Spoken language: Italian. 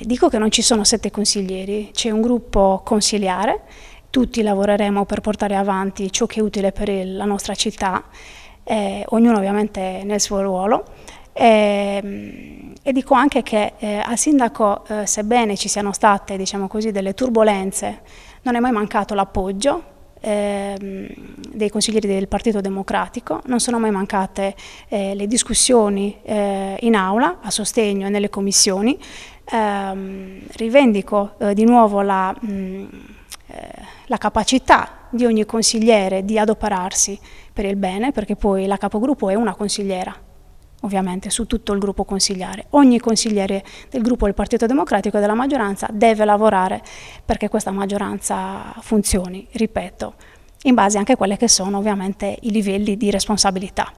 Dico che non ci sono sette consiglieri, c'è un gruppo consiliare, tutti lavoreremo per portare avanti ciò che è utile per la nostra città, eh, ognuno ovviamente nel suo ruolo. E, e dico anche che eh, al sindaco, eh, sebbene ci siano state diciamo così, delle turbulenze, non è mai mancato l'appoggio ehm, dei consiglieri del Partito Democratico, non sono mai mancate eh, le discussioni eh, in aula, a sostegno e nelle commissioni, ehm, rivendico eh, di nuovo la, mh, mm, eh, la, capacità di ogni consigliere di adoperarsi per il bene, perché poi la capogruppo è una consigliera, ovviamente, su tutto il gruppo consigliare. Ogni consigliere del gruppo del Partito Democratico e della maggioranza deve lavorare perché questa maggioranza funzioni, ripeto, in base anche a quelli che sono ovviamente i livelli di responsabilità.